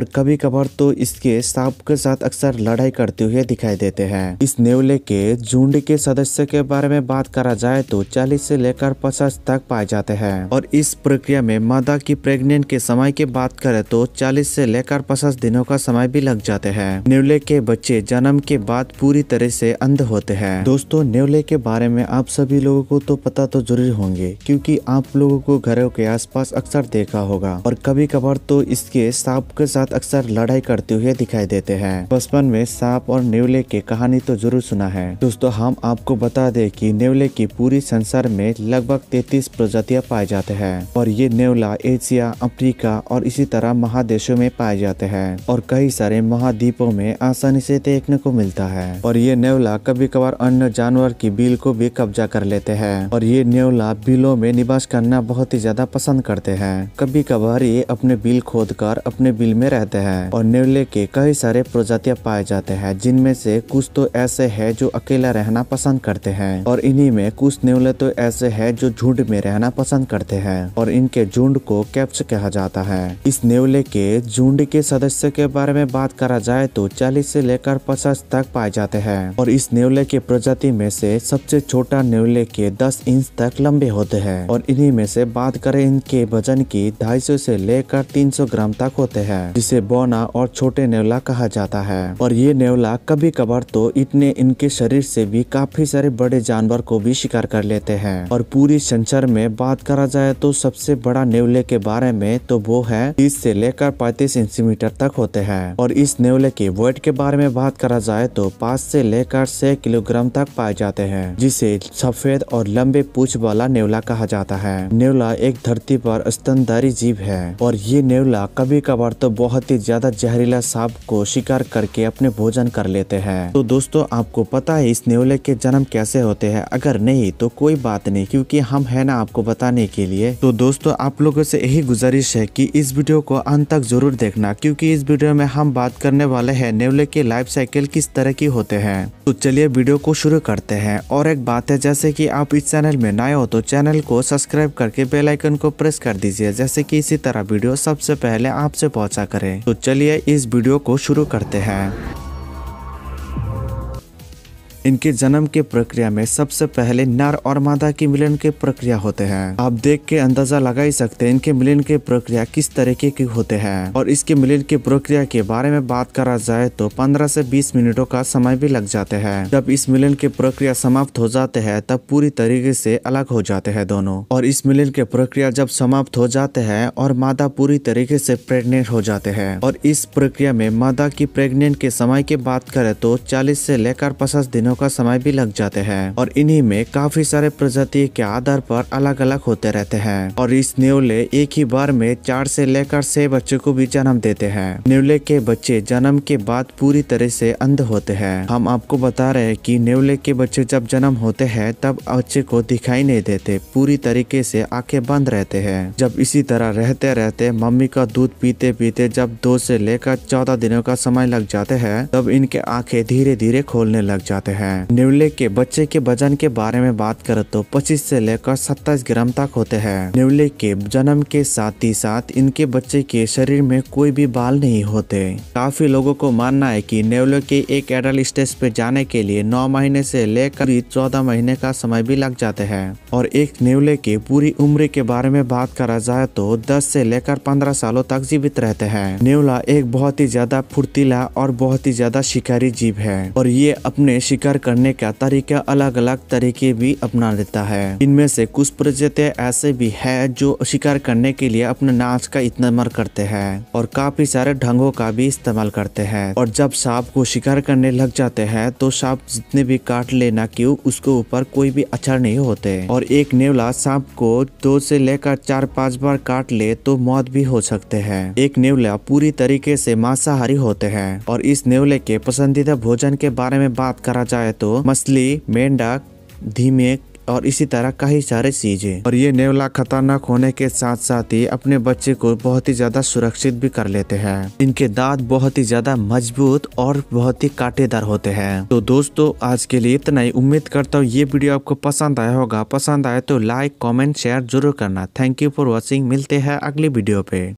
और कभी कभार तो इसके सांप के साथ अक्सर लड़ाई करते हुए दिखाई देते हैं इस नेवले के झुंड के सदस्य के बारे में बात करा जाए तो चालीस से लेकर पचास तक पाए जाते हैं और इस प्रक्रिया में मादा की प्रेग्नेंट के समय की बात करें तो चालीस से लेकर पचास दिनों का समय भी लग जाते हैं नेवले के बच्चे जन्म के बाद पूरी तरह से अंध होते हैं दोस्तों नेवले के बारे में आप सभी लोगों को तो पता तो जरूर होंगे क्योंकि आप लोगों को घरों के आसपास अक्सर देखा होगा और कभी कभार तो इसके सांप के साथ साथ अक्सर लड़ाई करते हुए दिखाई देते हैं बचपन में सांप और नेवले की कहानी तो जरूर सुना है दोस्तों हम आपको बता दें कि नेवले की पूरी संसार में लगभग 33 प्रजातियां पाए जाते हैं और ये नेवला एशिया अफ्रीका और इसी तरह महादेशों में पाए जाते हैं और कई सारे महाद्वीपों में आसानी से देखने को मिलता है और ये नेवला कभी कभार अन्य जानवर की बिल को भी कब्जा कर लेते हैं और ये नेवला बिलों में निवास करना बहुत ही ज्यादा पसंद करते हैं कभी कभार ये अपने बिल खोद कर अपने बिल में रह कहते हैं और नेवले के कई सारे प्रजातियां पाए जाते हैं जिनमें से कुछ तो ऐसे है जो अकेला रहना पसंद करते हैं और इन्हीं में कुछ नेवले तो ऐसे है जो झुंड में रहना पसंद करते हैं और इनके झुंड को कैप्च कहा जाता है इस नेवले के झुंड के सदस्य के बारे में बात करा जाए तो चालीस से लेकर पचास तक पाए जाते हैं और इस नेवले के प्रजाति में से सबसे छोटा नेवले के दस इंच तक लंबे होते हैं और इन्हीं में से बात करें इनके वजन की ढाई से लेकर 300 ग्राम तक होते हैं जिसे बौना और छोटे नेवला कहा जाता है और ये नेवला कभी कभार तो इतने इनके शरीर से भी काफी सारे बड़े जानवर को भी शिकार कर लेते हैं और पूरी संचर में बात करा जाए तो सबसे बड़ा नेवले के बारे में तो वो है तीस से लेकर पैतीस सेंटीमीटर तक होते हैं और इस नेवले के वेट के बारे में बात करा जाए तो पाँच से लेकर छह किलोग्राम तक पाए जाते हैं जिसे सफेद और लंबे पूछ वाला नेवला कहा जाता है नेवला एक धरती पर स्तनधारी जीव है और ये नेवला कभी कभार तो बहुत बहुत ही ज्यादा जहरीला सांप को शिकार करके अपने भोजन कर लेते हैं तो दोस्तों आपको पता है इस नेवले के जन्म कैसे होते हैं अगर नहीं तो कोई बात नहीं क्योंकि हम है ना आपको बताने के लिए तो दोस्तों आप लोगों से यही गुजारिश है कि इस वीडियो को अंत तक जरूर देखना क्योंकि इस वीडियो में हम बात करने वाले हैं नेवले के लाइफ साइकिल किस तरह की होते हैं तो चलिए वीडियो को शुरू करते हैं और एक बात है जैसे की आप इस चैनल में नए हो तो चैनल को सब्सक्राइब करके बेलाइकन को प्रेस कर दीजिए जैसे की इसी तरह वीडियो सबसे पहले आपसे पहुँचा करे तो चलिए इस वीडियो को शुरू करते हैं इनके जन्म के प्रक्रिया में सबसे पहले नर और मादा की मिलन के प्रक्रिया होते हैं आप देख के अंदाजा लगा ही सकते हैं इनके मिलन की प्रक्रिया किस तरीके के होते हैं और इसके मिलन की प्रक्रिया के बारे में बात करा जाए तो पंद्रह से बीस मिनटों का समय भी लग जाते हैं जब इस मिलन की प्रक्रिया समाप्त हो जाते हैं तब पूरी तरीके से अलग हो जाते हैं दोनों और इस मिलन के प्रक्रिया जब समाप्त हो जाते हैं और मादा पूरी तरीके से प्रेग्नेंट हो जाते हैं और इस प्रक्रिया में मादा की प्रेगनेंट के समय की बात करें तो चालीस से लेकर पचास दिनों महीनों का समय भी लग जाते हैं और इन्हीं में काफी सारे प्रजाति के आधार पर अलग अलग होते रहते हैं और इस नेवले एक ही बार में चार से लेकर छह बच्चों को भी जन्म देते हैं नेवले के बच्चे जन्म के बाद पूरी तरह से अंध होते हैं हम आपको बता रहे हैं कि नेवले के बच्चे जब जन्म होते हैं तब बच्चे को दिखाई नहीं देते पूरी तरीके से आंखें बंद रहते हैं जब इसी तरह रहते रहते मम्मी का दूध पीते पीते जब दो से लेकर चौदह दिनों का समय लग जाते हैं तब इनके आंखें धीरे धीरे खोलने लग जाते हैं है निवले के बच्चे के वजन के बारे में बात करें तो पच्चीस से लेकर सत्ताईस ग्राम तक होते हैं निवले के जन्म के साथ ही साथ इनके बच्चे के शरीर में कोई भी बाल नहीं होते काफी लोगों को मानना है कि न्यूले के एक एडल्ट स्टेज पे जाने के लिए नौ महीने से लेकर चौदह महीने का समय भी लग जाते हैं और एक नेवले के पूरी उम्र के बारे में बात करा जाए तो दस से लेकर पंद्रह सालों तक जीवित रहते हैं नेवला एक बहुत ही ज्यादा फुर्तीला और बहुत ही ज्यादा शिकारी जीव है और ये अपने शिकार शिकार करने का तरीका अलग अलग तरीके भी अपना लेता है इनमें से कुछ प्रजाति ऐसे भी है जो शिकार करने के लिए अपने नाच का इस्तेमाल करते हैं और काफी सारे ढंगों का भी इस्तेमाल करते हैं और जब सांप को शिकार करने लग जाते हैं तो सांप जितने भी काट लेना क्यों उसके ऊपर कोई भी अच्छा नहीं होते और एक नेवला सांप को दो से लेकर चार पाँच बार काट ले तो मौत भी हो सकते हैं एक नेवला पूरी तरीके से मांसाहारी होते हैं और इस नेवले के पसंदीदा भोजन के बारे में बात करा जाए जाए तो मछली मेंढक धीमेक और इसी तरह कई सारे चीजें और ये नेवला खतरनाक होने के साथ साथ ही अपने बच्चे को बहुत ही ज्यादा सुरक्षित भी कर लेते हैं इनके दांत बहुत ही ज्यादा मजबूत और बहुत ही कांटेदार होते हैं तो दोस्तों आज के लिए इतना ही उम्मीद करता हूँ ये वीडियो आपको पसंद आया होगा पसंद आए तो लाइक कॉमेंट शेयर जरूर करना थैंक यू फॉर वॉचिंग मिलते हैं अगली वीडियो पे